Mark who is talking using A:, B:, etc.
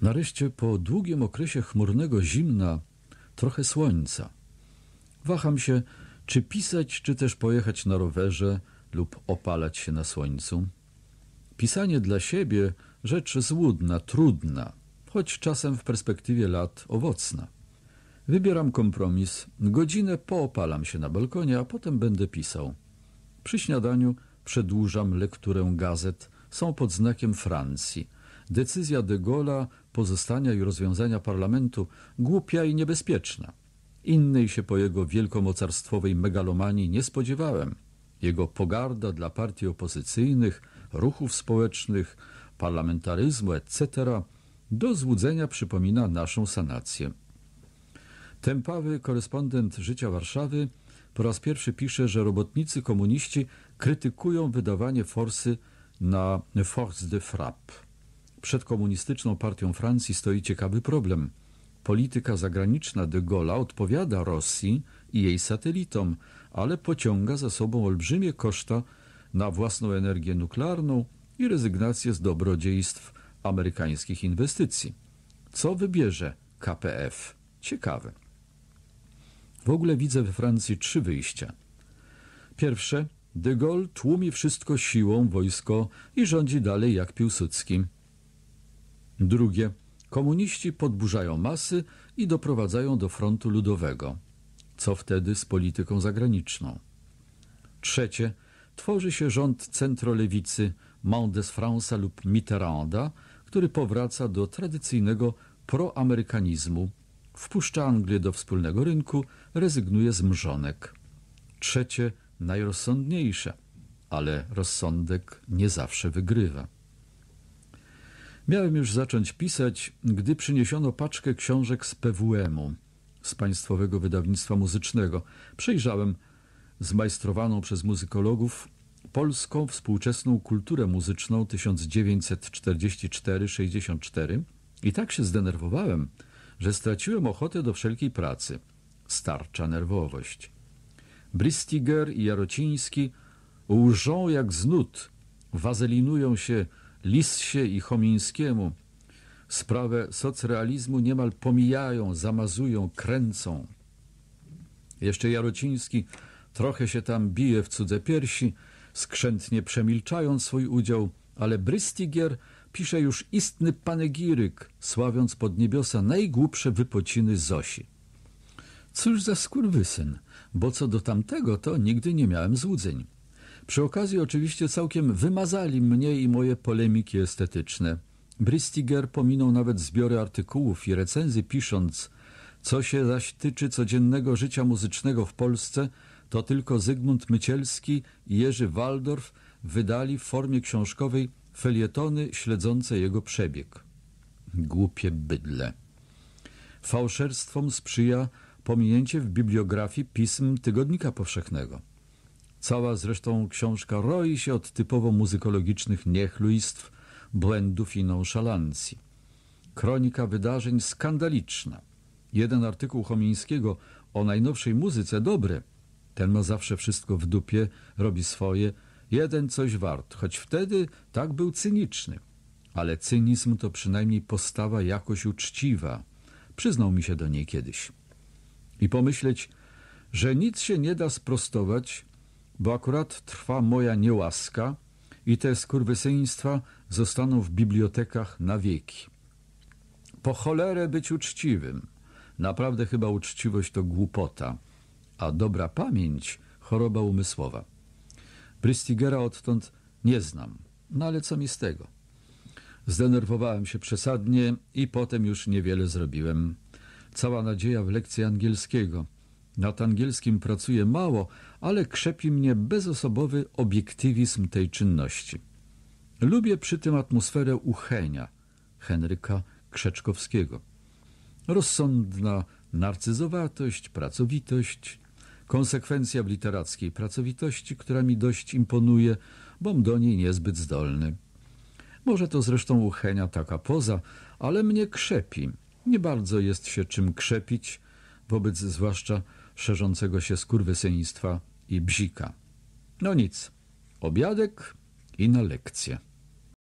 A: Nareszcie po długim okresie chmurnego zimna trochę słońca. Waham się, czy pisać, czy też pojechać na rowerze lub opalać się na słońcu. Pisanie dla siebie rzecz złudna, trudna, choć czasem w perspektywie lat owocna. Wybieram kompromis, godzinę poopalam się na balkonie, a potem będę pisał. Przy śniadaniu przedłużam lekturę gazet, są pod znakiem Francji – decyzja de Gaulle'a pozostania i rozwiązania parlamentu głupia i niebezpieczna. Innej się po jego wielkomocarstwowej megalomanii nie spodziewałem. Jego pogarda dla partii opozycyjnych, ruchów społecznych, parlamentaryzmu, etc. do złudzenia przypomina naszą sanację. Tępawy korespondent Życia Warszawy po raz pierwszy pisze, że robotnicy komuniści krytykują wydawanie forsy na Force de Frappe. Przed komunistyczną partią Francji stoi ciekawy problem. Polityka zagraniczna de Gaulle odpowiada Rosji i jej satelitom, ale pociąga za sobą olbrzymie koszta na własną energię nuklearną i rezygnację z dobrodziejstw amerykańskich inwestycji. Co wybierze KPF? Ciekawe. W ogóle widzę we Francji trzy wyjścia. Pierwsze, de Gaulle tłumi wszystko siłą wojsko i rządzi dalej jak Piłsudski. Drugie, komuniści podburzają masy i doprowadzają do frontu ludowego. Co wtedy z polityką zagraniczną? Trzecie, tworzy się rząd centrolewicy Mont France lub Mitterranda, który powraca do tradycyjnego proamerykanizmu, wpuszcza Anglię do wspólnego rynku, rezygnuje z mrzonek. Trzecie, najrozsądniejsze, ale rozsądek nie zawsze wygrywa. Miałem już zacząć pisać, gdy przyniesiono paczkę książek z PWM-u, z Państwowego Wydawnictwa Muzycznego. Przejrzałem zmajstrowaną przez muzykologów polską współczesną kulturę muzyczną 1944-64 i tak się zdenerwowałem, że straciłem ochotę do wszelkiej pracy. Starcza nerwowość. Bristiger i Jarociński łżą jak znud, wazelinują się Lissie i Chomińskiemu sprawę socrealizmu niemal pomijają, zamazują, kręcą. Jeszcze Jarociński trochę się tam bije w cudze piersi, skrzętnie przemilczając swój udział, ale Brystigier pisze już istny panegiryk, sławiąc pod niebiosa najgłupsze wypociny Zosi. Cóż za skurwysyn, bo co do tamtego, to nigdy nie miałem złudzeń. Przy okazji oczywiście całkiem wymazali mnie i moje polemiki estetyczne. Bristiger pominął nawet zbiory artykułów i recenzji pisząc, co się zaś tyczy codziennego życia muzycznego w Polsce, to tylko Zygmunt Mycielski i Jerzy Waldorf wydali w formie książkowej felietony śledzące jego przebieg. Głupie bydle. Fałszerstwom sprzyja pominięcie w bibliografii pism Tygodnika Powszechnego. Cała zresztą książka roi się od typowo muzykologicznych niechlujstw, błędów i nonszalancji. Kronika wydarzeń skandaliczna. Jeden artykuł Chomińskiego o najnowszej muzyce dobry. Ten ma zawsze wszystko w dupie, robi swoje. Jeden coś wart, choć wtedy tak był cyniczny. Ale cynizm to przynajmniej postawa jakoś uczciwa. Przyznał mi się do niej kiedyś. I pomyśleć, że nic się nie da sprostować, bo akurat trwa moja niełaska i te skurwysyństwa zostaną w bibliotekach na wieki. Po cholerę być uczciwym. Naprawdę chyba uczciwość to głupota, a dobra pamięć choroba umysłowa. Pristigera odtąd nie znam, no ale co mi z tego? Zdenerwowałem się przesadnie i potem już niewiele zrobiłem. Cała nadzieja w lekcji angielskiego – nad angielskim pracuję mało, ale krzepi mnie bezosobowy obiektywizm tej czynności. Lubię przy tym atmosferę uchenia Henryka Krzeczkowskiego. Rozsądna narcyzowatość, pracowitość, konsekwencja w literackiej pracowitości, która mi dość imponuje, bom do niej niezbyt zdolny. Może to zresztą uchenia taka poza, ale mnie krzepi. Nie bardzo jest się czym krzepić, wobec zwłaszcza szerzącego się skurwysyństwa i bzika. No nic, obiadek i na lekcję.